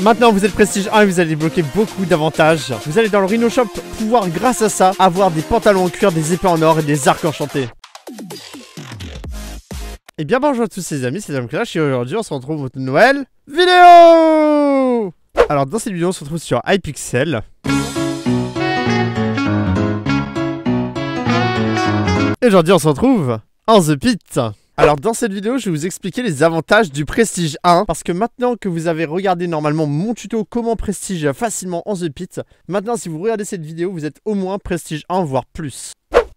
Maintenant vous êtes prestige 1 et vous allez débloquer beaucoup d'avantages. Vous allez dans le Rhino Shop pouvoir grâce à ça avoir des pantalons en cuir, des épées en or et des arcs enchantés. Et eh bien bonjour à tous les amis, c'est Dame et aujourd'hui on se retrouve pour une nouvelle vidéo Alors dans cette vidéo on se retrouve sur Hypixel. Et aujourd'hui on se retrouve en The Pit alors dans cette vidéo, je vais vous expliquer les avantages du Prestige 1 parce que maintenant que vous avez regardé normalement mon tuto comment Prestige facilement en The Pit, maintenant si vous regardez cette vidéo, vous êtes au moins Prestige 1 voire plus.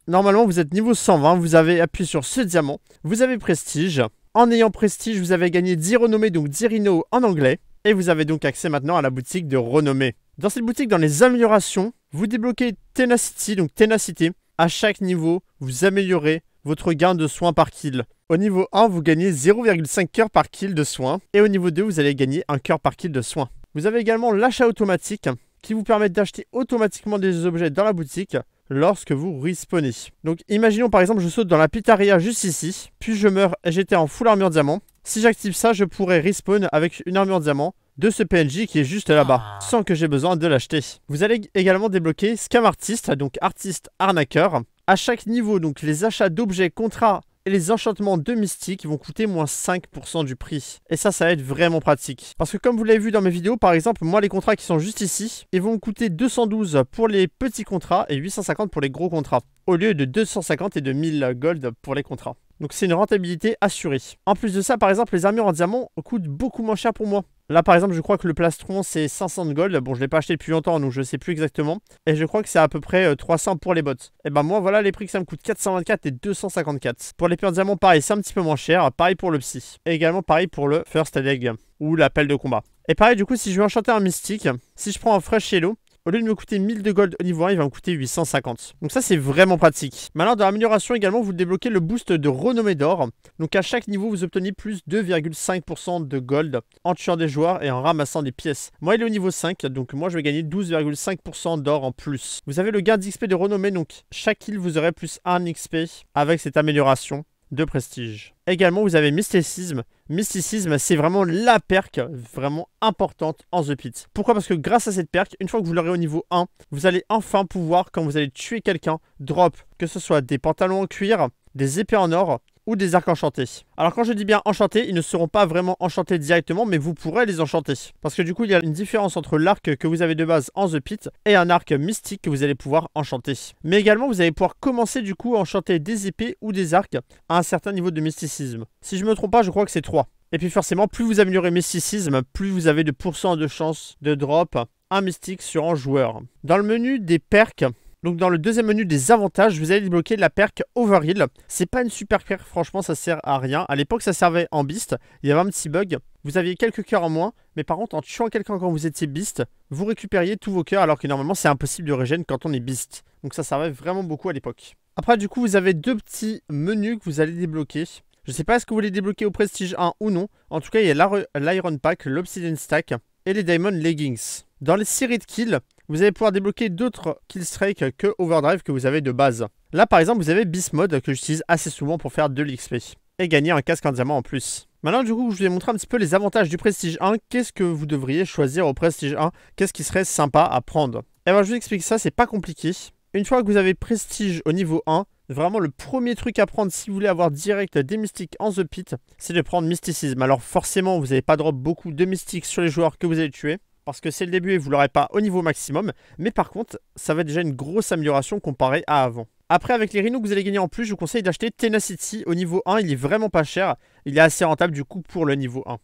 Normalement, vous êtes niveau 120, vous avez appuyé sur ce diamant, vous avez Prestige. En ayant Prestige, vous avez gagné 10 renommées, donc 10 en anglais. Et vous avez donc accès maintenant à la boutique de renommée. Dans cette boutique, dans les améliorations, vous débloquez Tenacity, donc Tenacity. À chaque niveau, vous améliorez votre gain de soins par kill. Au niveau 1, vous gagnez 0,5 cœur par kill de soins. Et au niveau 2, vous allez gagner 1 cœur par kill de soins. Vous avez également l'achat automatique qui vous permet d'acheter automatiquement des objets dans la boutique lorsque vous respawnez. Donc imaginons par exemple je saute dans la pitaria juste ici, puis je meurs et j'étais en full armure diamant. Si j'active ça, je pourrais respawn avec une armure diamant de ce PNJ qui est juste là-bas, ah. sans que j'ai besoin de l'acheter. Vous allez également débloquer Scam Artist, donc Artiste Arnaqueur, à chaque niveau, donc les achats d'objets, contrats et les enchantements de mystique vont coûter moins 5% du prix. Et ça, ça va être vraiment pratique. Parce que comme vous l'avez vu dans mes vidéos, par exemple, moi les contrats qui sont juste ici, ils vont coûter 212 pour les petits contrats et 850 pour les gros contrats. Au lieu de 250 et de 1000 gold pour les contrats. Donc c'est une rentabilité assurée. En plus de ça, par exemple, les armures en diamant coûtent beaucoup moins cher pour moi. Là, par exemple, je crois que le plastron, c'est 500 de gold. Bon, je l'ai pas acheté depuis longtemps, donc je sais plus exactement. Et je crois que c'est à peu près 300 euh, pour les bots. Et ben moi, voilà les prix que ça me coûte 424 et 254. Pour les de diamant, pareil, c'est un petit peu moins cher. Pareil pour le psy. Et également pareil pour le first leg ou l'appel de combat. Et pareil, du coup, si je vais enchanter un mystique, si je prends un fresh yellow, au lieu de me coûter 1000 de gold au niveau 1, il va me coûter 850. Donc ça, c'est vraiment pratique. Maintenant, dans l'amélioration également, vous débloquez le boost de renommée d'or. Donc à chaque niveau, vous obtenez plus 2,5% de gold en tuant des joueurs et en ramassant des pièces. Moi, il est au niveau 5, donc moi, je vais gagner 12,5% d'or en plus. Vous avez le gain d'XP de renommée, donc chaque kill vous aurez plus 1 XP avec cette amélioration de prestige. Également, vous avez mysticisme. Mysticisme, c'est vraiment la perque vraiment importante en The Pit. Pourquoi Parce que grâce à cette perque, une fois que vous l'aurez au niveau 1, vous allez enfin pouvoir, quand vous allez tuer quelqu'un, drop que ce soit des pantalons en cuir, des épées en or, ou des arcs enchantés. Alors quand je dis bien enchantés, ils ne seront pas vraiment enchantés directement, mais vous pourrez les enchanter. Parce que du coup, il y a une différence entre l'arc que vous avez de base en The Pit et un arc mystique que vous allez pouvoir enchanter. Mais également, vous allez pouvoir commencer du coup à enchanter des épées ou des arcs à un certain niveau de mysticisme. Si je me trompe pas, je crois que c'est 3. Et puis forcément, plus vous améliorez mysticisme, plus vous avez de pourcent de chance de drop un mystique sur un joueur. Dans le menu des perks, donc dans le deuxième menu des avantages, vous allez débloquer la perque Overheal. C'est pas une super perque, franchement ça sert à rien. À l'époque ça servait en beast, il y avait un petit bug. Vous aviez quelques cœurs en moins, mais par contre en tuant quelqu'un quand vous étiez beast, vous récupériez tous vos cœurs alors que normalement c'est impossible de régénérer quand on est beast. Donc ça servait vraiment beaucoup à l'époque. Après du coup vous avez deux petits menus que vous allez débloquer. Je sais pas si vous voulez débloquer au prestige 1 ou non. En tout cas il y a l'Iron Pack, l'Obsidian Stack et les Diamond Leggings. Dans les séries de kills, vous allez pouvoir débloquer d'autres killstrikes que Overdrive que vous avez de base. Là par exemple vous avez Beast Mode que j'utilise assez souvent pour faire de l'XP et gagner un casque en diamant en plus. Maintenant du coup je vous montrer un petit peu les avantages du Prestige 1, qu'est-ce que vous devriez choisir au Prestige 1, qu'est-ce qui serait sympa à prendre. Et eh bien je vous explique ça, c'est pas compliqué. Une fois que vous avez Prestige au niveau 1, vraiment le premier truc à prendre si vous voulez avoir direct des mystiques en The Pit, c'est de prendre Mysticisme. Alors forcément vous n'avez pas drop beaucoup de mystiques sur les joueurs que vous allez tuer parce que c'est le début et vous l'aurez pas au niveau maximum. Mais par contre, ça va être déjà une grosse amélioration comparée à avant. Après, avec les rhinos que vous allez gagner en plus, je vous conseille d'acheter Tenacity au niveau 1. Il est vraiment pas cher. Il est assez rentable du coup pour le niveau 1.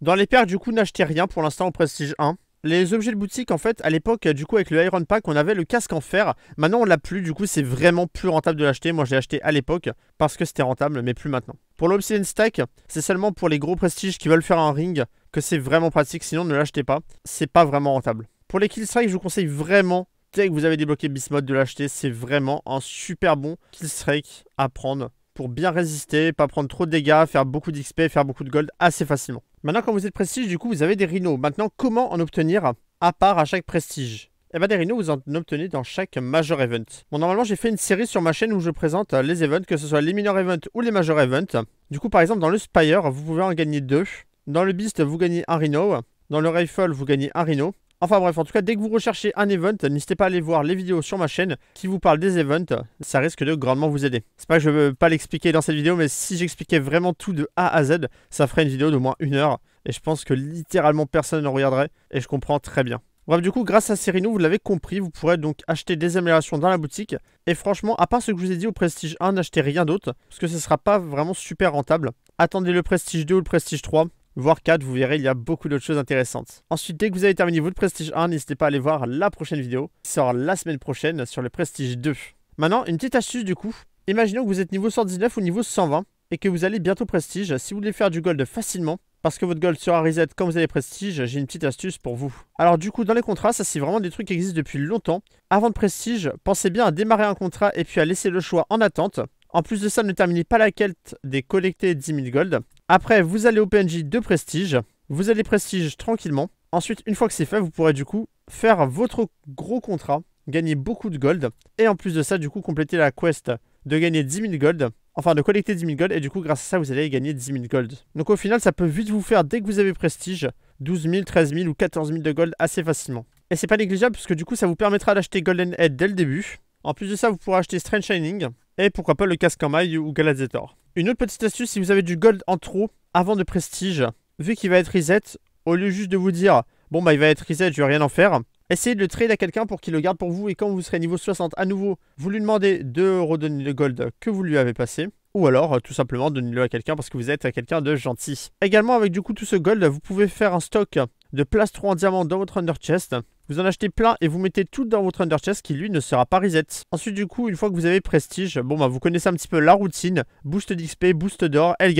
Dans les paires, du coup, n'achetez rien pour l'instant au prestige 1 les objets de boutique, en fait, à l'époque, du coup, avec le Iron Pack, on avait le casque en fer. Maintenant, on l'a plus. Du coup, c'est vraiment plus rentable de l'acheter. Moi, je l'ai acheté à l'époque parce que c'était rentable, mais plus maintenant. Pour l'Obsidian Stack, c'est seulement pour les gros prestiges qui veulent faire un ring que c'est vraiment pratique. Sinon, ne l'achetez pas. C'est pas vraiment rentable. Pour les Killstrikes, je vous conseille vraiment, dès que vous avez débloqué Bismod, de l'acheter. C'est vraiment un super bon Killstrike à prendre pour bien résister, pas prendre trop de dégâts, faire beaucoup d'XP, faire beaucoup de gold assez facilement. Maintenant, quand vous êtes prestige, du coup, vous avez des rhinos. Maintenant, comment en obtenir à part à chaque prestige Eh bien, des rhinos, vous en obtenez dans chaque major event. Bon, normalement, j'ai fait une série sur ma chaîne où je présente euh, les events, que ce soit les minor events ou les major events. Du coup, par exemple, dans le Spire, vous pouvez en gagner deux. Dans le Beast, vous gagnez un rhino. Dans le Rifle, vous gagnez un rhino. Enfin bref, en tout cas, dès que vous recherchez un event, n'hésitez pas à aller voir les vidéos sur ma chaîne qui vous parlent des events. Ça risque de grandement vous aider. C'est pas que je veux pas l'expliquer dans cette vidéo, mais si j'expliquais vraiment tout de A à Z, ça ferait une vidéo d'au moins une heure. Et je pense que littéralement personne ne regarderait. Et je comprends très bien. Bref, du coup, grâce à Serino, vous l'avez compris, vous pourrez donc acheter des améliorations dans la boutique. Et franchement, à part ce que je vous ai dit au Prestige 1, n'achetez rien d'autre, parce que ce ne sera pas vraiment super rentable. Attendez le Prestige 2 ou le Prestige 3, voire 4, vous verrez, il y a beaucoup d'autres choses intéressantes. Ensuite, dès que vous avez terminé votre Prestige 1, n'hésitez pas à aller voir la prochaine vidéo qui sort la semaine prochaine sur le Prestige 2. Maintenant, une petite astuce du coup. Imaginons que vous êtes niveau 119 ou niveau 120 et que vous allez bientôt Prestige. Si vous voulez faire du gold facilement, parce que votre gold sera reset quand vous allez prestige, j'ai une petite astuce pour vous. Alors du coup, dans les contrats, ça c'est vraiment des trucs qui existent depuis longtemps. Avant de prestige, pensez bien à démarrer un contrat et puis à laisser le choix en attente. En plus de ça, ne terminez pas la quête des collectés 10 000 gold. Après, vous allez au PNJ de prestige. Vous allez prestige tranquillement. Ensuite, une fois que c'est fait, vous pourrez du coup faire votre gros contrat, gagner beaucoup de gold. Et en plus de ça, du coup, compléter la quest de gagner 10 000 gold. Enfin, de collecter 10 000 gold. Et du coup, grâce à ça, vous allez gagner 10 000 gold. Donc au final, ça peut vite vous faire, dès que vous avez prestige, 12 000, 13 000 ou 14 000 de gold assez facilement. Et c'est pas négligeable parce que du coup, ça vous permettra d'acheter Golden Head dès le début. En plus de ça, vous pourrez acheter Strange Shining et pourquoi pas le casque en maille ou Galazator. Une autre petite astuce, si vous avez du gold en trop avant de prestige, vu qu'il va être reset, au lieu juste de vous dire bon bah il va être reset, je vais rien en faire, essayez de le trade à quelqu'un pour qu'il le garde pour vous et quand vous serez niveau 60 à nouveau, vous lui demandez de redonner le gold que vous lui avez passé. Ou alors tout simplement donnez-le à quelqu'un parce que vous êtes quelqu'un de gentil. Également avec du coup tout ce gold, vous pouvez faire un stock de plastron en diamant dans votre under chest vous en achetez plein et vous mettez tout dans votre under chest qui lui ne sera pas reset. Ensuite du coup, une fois que vous avez prestige, bon bah vous connaissez un petit peu la routine, boost d'XP, boost d'or el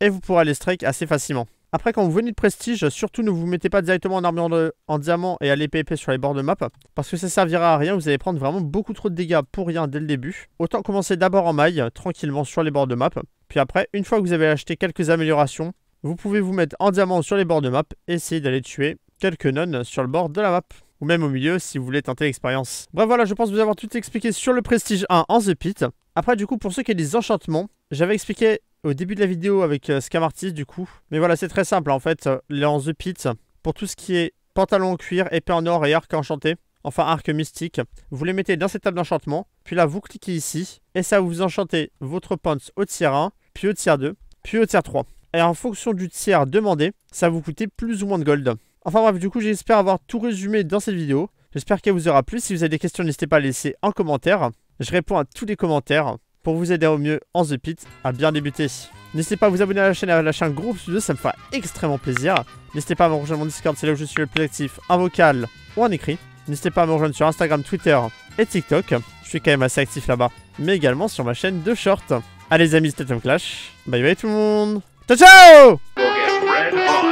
Et vous pourrez aller strike assez facilement. Après, quand vous venez de prestige, surtout ne vous mettez pas directement en armure en diamant et à l'épée sur les bords de map, parce que ça servira à rien, vous allez prendre vraiment beaucoup trop de dégâts pour rien dès le début. Autant commencer d'abord en maille, tranquillement sur les bords de map, puis après, une fois que vous avez acheté quelques améliorations, vous pouvez vous mettre en diamant sur les bords de map et essayer d'aller tuer quelques nonnes sur le bord de la map ou même au milieu si vous voulez tenter l'expérience. Bref, voilà, je pense vous avoir tout expliqué sur le Prestige 1 en The Pit. Après, du coup, pour ceux qui ont des enchantements, j'avais expliqué au début de la vidéo avec euh, Scamartis, du coup. Mais voilà, c'est très simple, en fait, euh, les en The Pit, pour tout ce qui est pantalon en cuir, épée en or et arc enchanté, enfin arc mystique, vous les mettez dans cette table d'enchantement, puis là, vous cliquez ici, et ça vous enchanter votre pants au tiers 1, puis au tiers 2, puis au tiers 3. Et en fonction du tiers demandé, ça vous coûter plus ou moins de gold. Enfin bref, du coup, j'espère avoir tout résumé dans cette vidéo. J'espère qu'elle vous aura plu. Si vous avez des questions, n'hésitez pas à laisser en commentaire. Je réponds à tous les commentaires pour vous aider au mieux en The Pit à bien débuter. N'hésitez pas à vous abonner à la chaîne et à lâcher un gros pouce ça me fera extrêmement plaisir. N'hésitez pas à me rejoindre mon Discord, c'est là où je suis le plus actif, en vocal ou en écrit. N'hésitez pas à me rejoindre sur Instagram, Twitter et TikTok. Je suis quand même assez actif là-bas, mais également sur ma chaîne de short. Allez les amis, c'était Tom Clash. Bye bye tout le monde. Ciao ciao